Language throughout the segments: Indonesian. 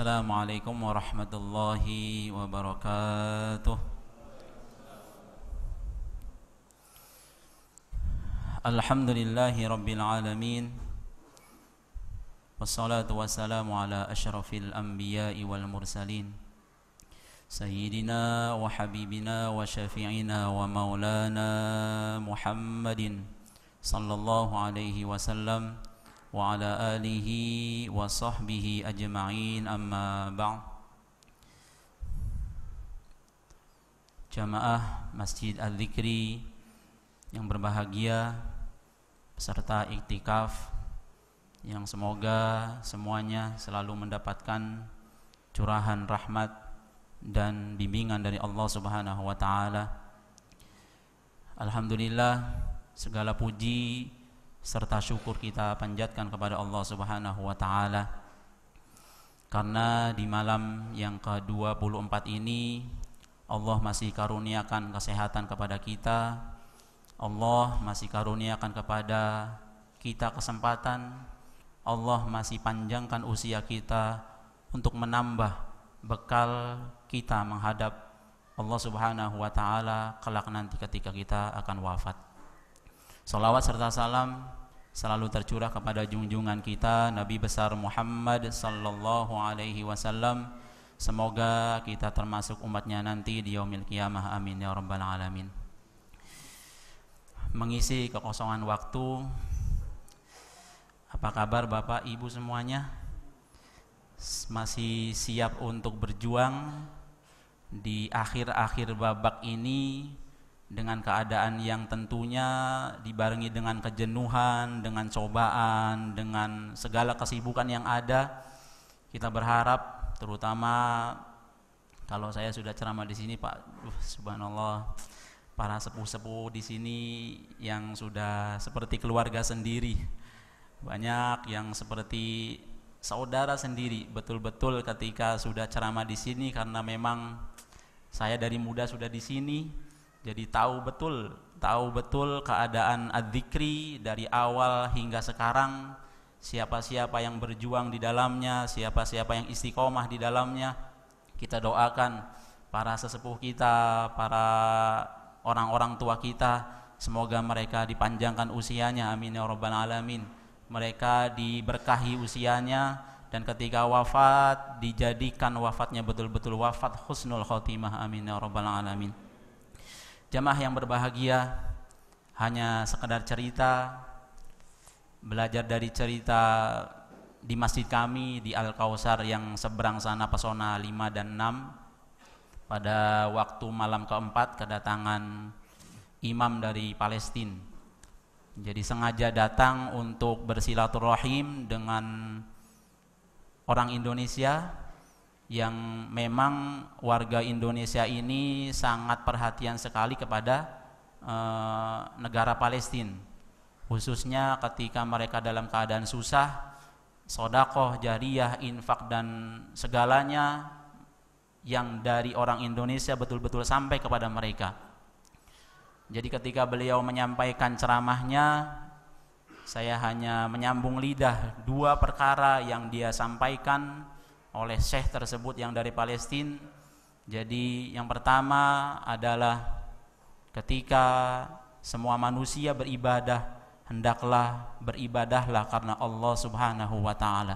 السلام عليكم ورحمة الله وبركاته الحمد لله رب العالمين والصلاة والسلام على أشرف الأنبياء والمرسلين سيدنا وحبيبنا وشفيعنا ومولانا محمد صلى الله عليه وسلم وعلى alihi wa sahbihi ajma'in amma ba'd Jamaah Masjid Al-Zikri yang berbahagia peserta iktikaf yang semoga semuanya selalu mendapatkan curahan rahmat dan bimbingan dari Allah Subhanahu wa taala. Alhamdulillah segala puji serta syukur kita panjatkan kepada Allah Subhanahu wa taala karena di malam yang ke-24 ini Allah masih karuniakan kesehatan kepada kita Allah masih karuniakan kepada kita kesempatan Allah masih panjangkan usia kita untuk menambah bekal kita menghadap Allah Subhanahu wa taala kelak nanti ketika kita akan wafat Salawat serta salam selalu tercurah kepada junjungan kita Nabi besar Muhammad sallallahu alaihi wasallam. Semoga kita termasuk umatnya nanti di yaumil kiamah amin ya rabbal alamin. Mengisi kekosongan waktu. Apa kabar Bapak Ibu semuanya? Masih siap untuk berjuang di akhir-akhir babak ini dengan keadaan yang tentunya dibarengi dengan kejenuhan, dengan cobaan, dengan segala kesibukan yang ada. Kita berharap terutama kalau saya sudah ceramah di sini Pak, uh, subhanallah para sepuh-sepuh di sini yang sudah seperti keluarga sendiri. Banyak yang seperti saudara sendiri, betul-betul ketika sudah ceramah di sini karena memang saya dari muda sudah di sini jadi tahu betul tahu betul keadaan adzikri dari awal hingga sekarang siapa-siapa yang berjuang di dalamnya siapa-siapa yang istiqomah di dalamnya kita doakan para sesepuh kita para orang-orang tua kita semoga mereka dipanjangkan usianya amin ya rabbal alamin mereka diberkahi usianya dan ketika wafat dijadikan wafatnya betul-betul wafat husnul khotimah amin ya rabbal alamin Jamaah yang berbahagia hanya sekedar cerita belajar dari cerita di masjid kami di Al Kausar yang seberang sana pesona 5 dan 6 pada waktu malam keempat kedatangan imam dari Palestina. Jadi sengaja datang untuk bersilaturahim dengan orang Indonesia yang memang warga Indonesia ini sangat perhatian sekali kepada e, negara Palestina khususnya ketika mereka dalam keadaan susah sodakoh, jariah, infak dan segalanya yang dari orang Indonesia betul-betul sampai kepada mereka jadi ketika beliau menyampaikan ceramahnya saya hanya menyambung lidah dua perkara yang dia sampaikan oleh syekh tersebut yang dari Palestina. Jadi yang pertama adalah ketika semua manusia beribadah hendaklah beribadahlah karena Allah Subhanahu wa taala.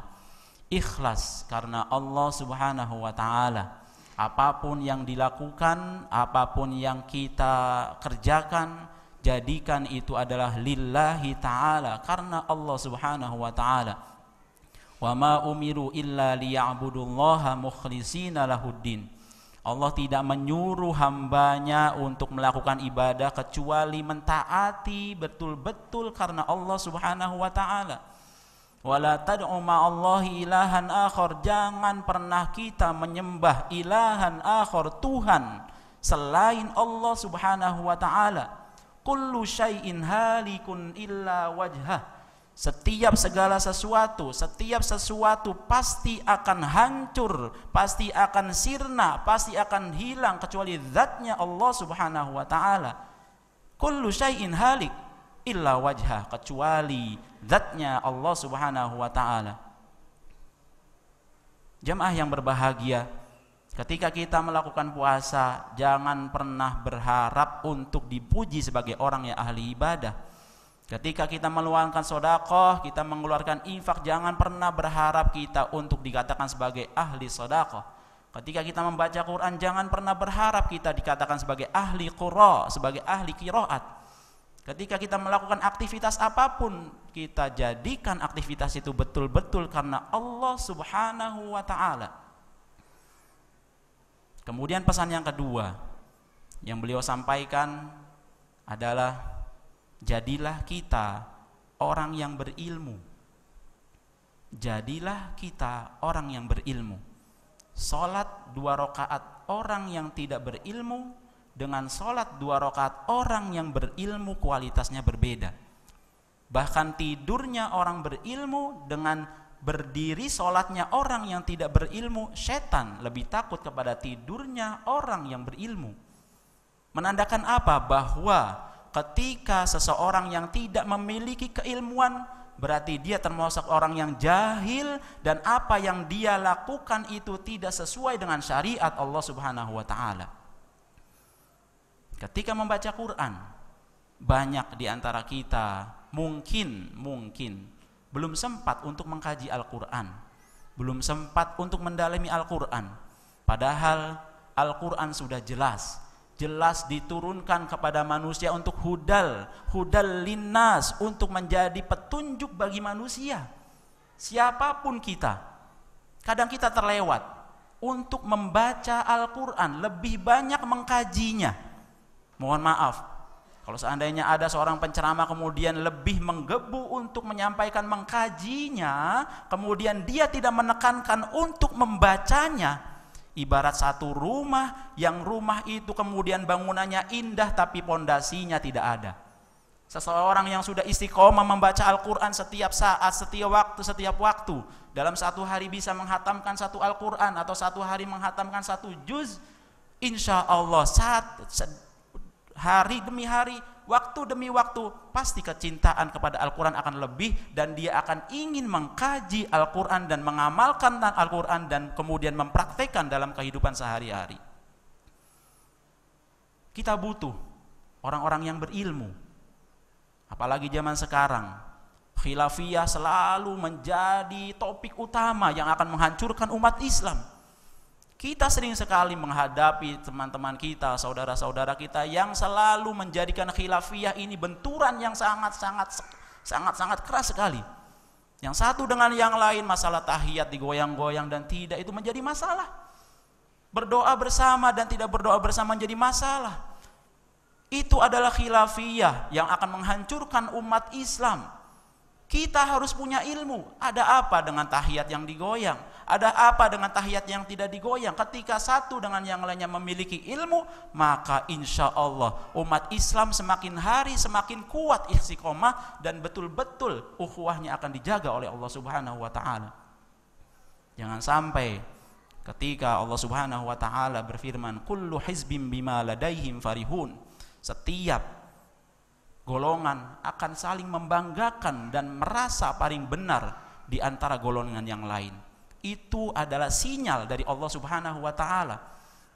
Ikhlas karena Allah Subhanahu wa taala. Apapun yang dilakukan, apapun yang kita kerjakan, jadikan itu adalah lillahi taala karena Allah Subhanahu wa taala wa ma umiru illa liya'budullaha mukhlisina lahuddin Allah tidak menyuruh hambanya untuk melakukan ibadah kecuali mentaati betul-betul karena Allah Subhanahu wa taala. Wala tad'u ma'allahi ilahan akhar. Jangan pernah kita menyembah ilahan akhar Tuhan selain Allah Subhanahu wa taala. Kullu syai'in halikun illa wajhah setiap segala sesuatu, setiap sesuatu pasti akan hancur, pasti akan sirna, pasti akan hilang kecuali zatnya Allah Subhanahu wa taala. Kullu syai'in halik illa wajha kecuali zatnya Allah Subhanahu wa taala. Jemaah yang berbahagia, ketika kita melakukan puasa, jangan pernah berharap untuk dipuji sebagai orang yang ahli ibadah Ketika kita meluangkan sodakoh, kita mengeluarkan infak, jangan pernah berharap kita untuk dikatakan sebagai ahli sodakoh. Ketika kita membaca Quran, jangan pernah berharap kita dikatakan sebagai ahli kuro, sebagai ahli kiroat. Ketika kita melakukan aktivitas apapun, kita jadikan aktivitas itu betul-betul karena Allah Subhanahu wa taala. Kemudian pesan yang kedua yang beliau sampaikan adalah Jadilah kita orang yang berilmu. Jadilah kita orang yang berilmu. Salat dua rakaat orang yang tidak berilmu dengan salat dua rakaat orang yang berilmu kualitasnya berbeda. Bahkan tidurnya orang berilmu dengan berdiri solatnya orang yang tidak berilmu setan lebih takut kepada tidurnya orang yang berilmu menandakan apa bahwa Ketika seseorang yang tidak memiliki keilmuan berarti dia termasuk orang yang jahil dan apa yang dia lakukan itu tidak sesuai dengan syariat Allah Subhanahu wa taala. Ketika membaca Quran, banyak di antara kita mungkin mungkin belum sempat untuk mengkaji Al-Qur'an, belum sempat untuk mendalami Al-Qur'an. Padahal Al-Qur'an sudah jelas jelas diturunkan kepada manusia untuk hudal, hudal linnas untuk menjadi petunjuk bagi manusia. Siapapun kita. Kadang kita terlewat untuk membaca Al-Qur'an, lebih banyak mengkajinya. Mohon maaf. Kalau seandainya ada seorang penceramah kemudian lebih menggebu untuk menyampaikan mengkajinya, kemudian dia tidak menekankan untuk membacanya, Ibarat satu rumah yang rumah itu kemudian bangunannya indah tapi pondasinya tidak ada. Seseorang yang sudah istiqomah membaca Al-Quran setiap saat, setiap waktu, setiap waktu. Dalam satu hari bisa menghatamkan satu Al-Quran atau satu hari menghatamkan satu juz. Insya Allah saat, hari demi hari waktu demi waktu pasti kecintaan kepada Al-Quran akan lebih dan dia akan ingin mengkaji Al-Quran dan mengamalkan Al-Quran dan kemudian mempraktekkan dalam kehidupan sehari-hari kita butuh orang-orang yang berilmu apalagi zaman sekarang khilafiyah selalu menjadi topik utama yang akan menghancurkan umat Islam kita sering sekali menghadapi teman-teman kita, saudara-saudara kita yang selalu menjadikan khilafiyah ini benturan yang sangat-sangat sangat-sangat keras sekali. Yang satu dengan yang lain masalah tahiyat digoyang-goyang dan tidak itu menjadi masalah. Berdoa bersama dan tidak berdoa bersama menjadi masalah. Itu adalah khilafiyah yang akan menghancurkan umat Islam kita harus punya ilmu. Ada apa dengan tahiyat yang digoyang? Ada apa dengan tahiyat yang tidak digoyang? Ketika satu dengan yang lainnya memiliki ilmu, maka insya Allah umat Islam semakin hari semakin kuat istiqomah dan betul-betul ukhuwahnya akan dijaga oleh Allah Subhanahu wa taala. Jangan sampai ketika Allah Subhanahu wa taala berfirman, "Kullu hizbim bima ladaihim farihun." Setiap golongan akan saling membanggakan dan merasa paling benar di antara golongan yang lain. Itu adalah sinyal dari Allah Subhanahu wa taala.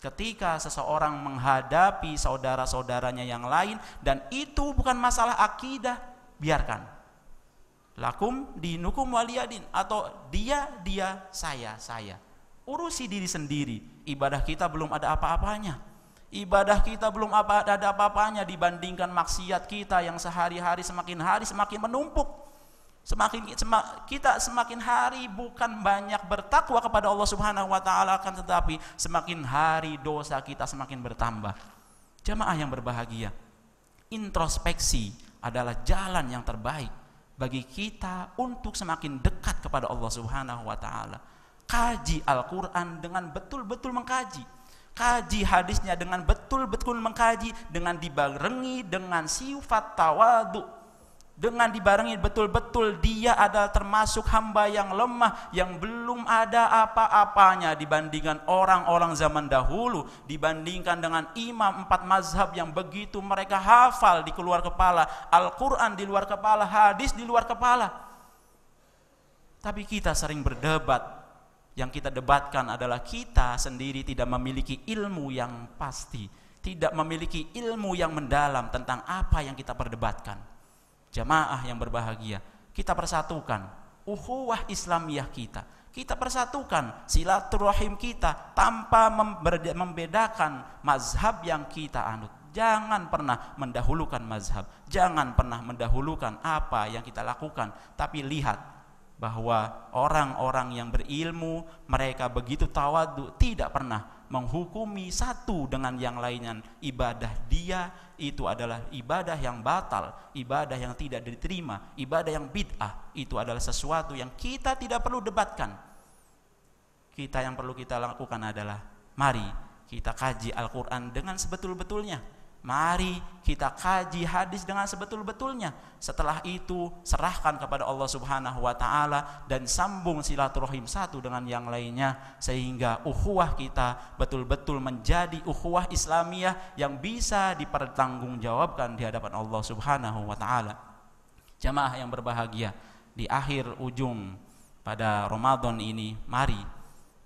Ketika seseorang menghadapi saudara-saudaranya yang lain dan itu bukan masalah akidah, biarkan lakum dinukum waliyadin atau dia dia saya saya urusi diri sendiri ibadah kita belum ada apa-apanya Ibadah kita belum apa, ada apa-apanya dibandingkan maksiat kita yang sehari-hari semakin hari semakin menumpuk. Semakin kita semakin hari bukan banyak bertakwa kepada Allah Subhanahu wa taala akan tetapi semakin hari dosa kita semakin bertambah. Jamaah yang berbahagia, introspeksi adalah jalan yang terbaik bagi kita untuk semakin dekat kepada Allah Subhanahu wa taala. Kaji Al-Qur'an dengan betul-betul mengkaji kaji hadisnya dengan betul-betul mengkaji dengan dibarengi dengan sifat tawadu dengan dibarengi betul-betul dia adalah termasuk hamba yang lemah yang belum ada apa-apanya dibandingkan orang-orang zaman dahulu dibandingkan dengan imam empat mazhab yang begitu mereka hafal di keluar kepala Al-Quran di luar kepala hadis di luar kepala tapi kita sering berdebat yang kita debatkan adalah kita sendiri tidak memiliki ilmu yang pasti, tidak memiliki ilmu yang mendalam tentang apa yang kita perdebatkan. Jamaah yang berbahagia, kita persatukan uhuwah Islamiah kita. Kita persatukan silaturahim kita tanpa membedakan mazhab yang kita anut. Jangan pernah mendahulukan mazhab, jangan pernah mendahulukan apa yang kita lakukan, tapi lihat bahwa orang-orang yang berilmu mereka begitu tawadu tidak pernah menghukumi satu dengan yang lainnya ibadah dia itu adalah ibadah yang batal ibadah yang tidak diterima ibadah yang bid'ah itu adalah sesuatu yang kita tidak perlu debatkan kita yang perlu kita lakukan adalah mari kita kaji Al-Quran dengan sebetul-betulnya Mari kita kaji hadis dengan sebetul-betulnya. Setelah itu serahkan kepada Allah Subhanahu wa taala dan sambung silaturahim satu dengan yang lainnya sehingga ukhuwah kita betul-betul menjadi ukhuwah Islamiyah yang bisa dipertanggungjawabkan di hadapan Allah Subhanahu wa taala. Jamaah yang berbahagia, di akhir ujung pada Ramadan ini mari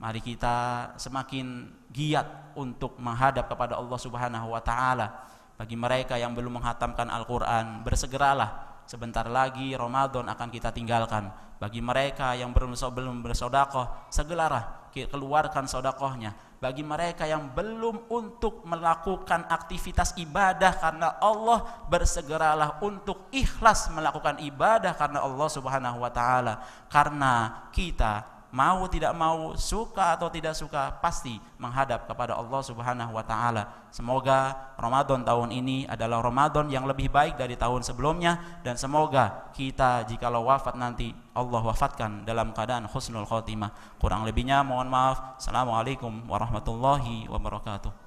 Mari kita semakin giat untuk menghadap kepada Allah Subhanahu wa taala. Bagi mereka yang belum menghatamkan Al-Qur'an, bersegeralah. Sebentar lagi Ramadan akan kita tinggalkan. Bagi mereka yang belum bersodakoh, segeralah keluarkan sodakohnya. Bagi mereka yang belum untuk melakukan aktivitas ibadah karena Allah, bersegeralah untuk ikhlas melakukan ibadah karena Allah Subhanahu wa taala. Karena kita mau tidak mau, suka atau tidak suka, pasti menghadap kepada Allah Subhanahu wa taala. Semoga Ramadan tahun ini adalah Ramadan yang lebih baik dari tahun sebelumnya dan semoga kita jikalau wafat nanti Allah wafatkan dalam keadaan khusnul khotimah. Kurang lebihnya mohon maaf. Assalamualaikum warahmatullahi wabarakatuh.